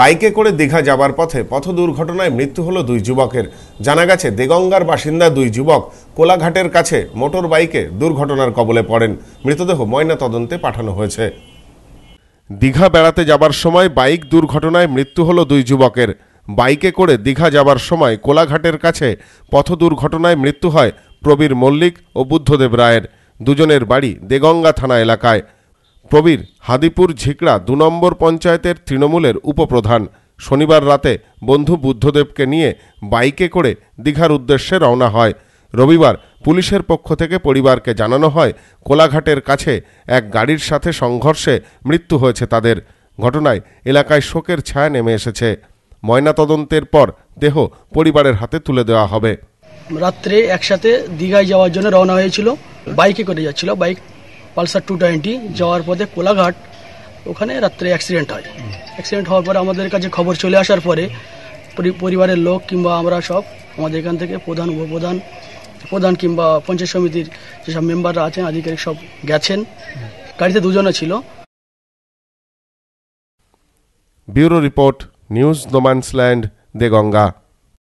বাইকে করে দীঘা যাবার পথে পথ দুর্ঘটনায় মৃত্যু হলো দুই যুবকের জানা গেছে দেগঙ্গার বাসিন্দা দুই যুবক কোলাঘাটের কাছে মোটর বাইকে দুর্ঘটনার কবলে পড়েন মৃতদেহ ময়না তদন্তে পাঠানো হয়েছে দীঘা বেড়াতে যাবার সময় বাইক দুর্ঘটনায় মৃত্যু হলো দুই যুবকের বাইকে করে দীঘা যাবার সময় কোলাঘাটের কাছে পথ দুর্ঘটনায় মৃত্যু হয় প্রবীর মল্লিক ও বুদ্ধদেব রায়ের দুজনের বাড়ি দেগঙ্গা থানা এলাকায় প্রবীর হাদিপুর ঝিকড়া দু নম্বর পঞ্চায়েতের তৃণমূলের উপপ্রধান শনিবার রাতে বন্ধু বুদ্ধদেবকে নিয়ে বাইকে করে দীঘার উদ্দেশ্যে রওনা হয় রবিবার পুলিশের পক্ষ থেকে পরিবারকে জানানো হয় কোলাঘাটের কাছে এক গাড়ির সাথে সংঘর্ষে মৃত্যু হয়েছে তাদের ঘটনায় এলাকায় শোকের ছায়া নেমে এসেছে ময়নাতদন্তের পর দেহ পরিবারের হাতে তুলে দেওয়া হবে রাত্রে একসাথে দীঘায় যাওয়ার জন্য রওনা হয়েছিল বাইকে করে যাচ্ছিল বাইক পালসার টু টোয়েন্টি যাওয়ার পথে কোলাঘাট ওখানে রাত্রে অ্যাক্সিডেন্ট হয় অ্যাক্সিডেন্ট হওয়ার পরে আমাদের কাছে খবর চলে আসার পরে পরিবারের লোক কিংবা আমরা সব আমাদের এখান থেকে প্রধান উপপ্রধান প্রধান কিংবা পঞ্চায়েত সমিতির যেসব মেম্বাররা আছেন আধিকারিক সব গেছেন গাড়িতে দুজনে ছিল ব্যুরো রিপোর্ট নিউজ নোম্যান্সল্যান্ড দে গঙ্গা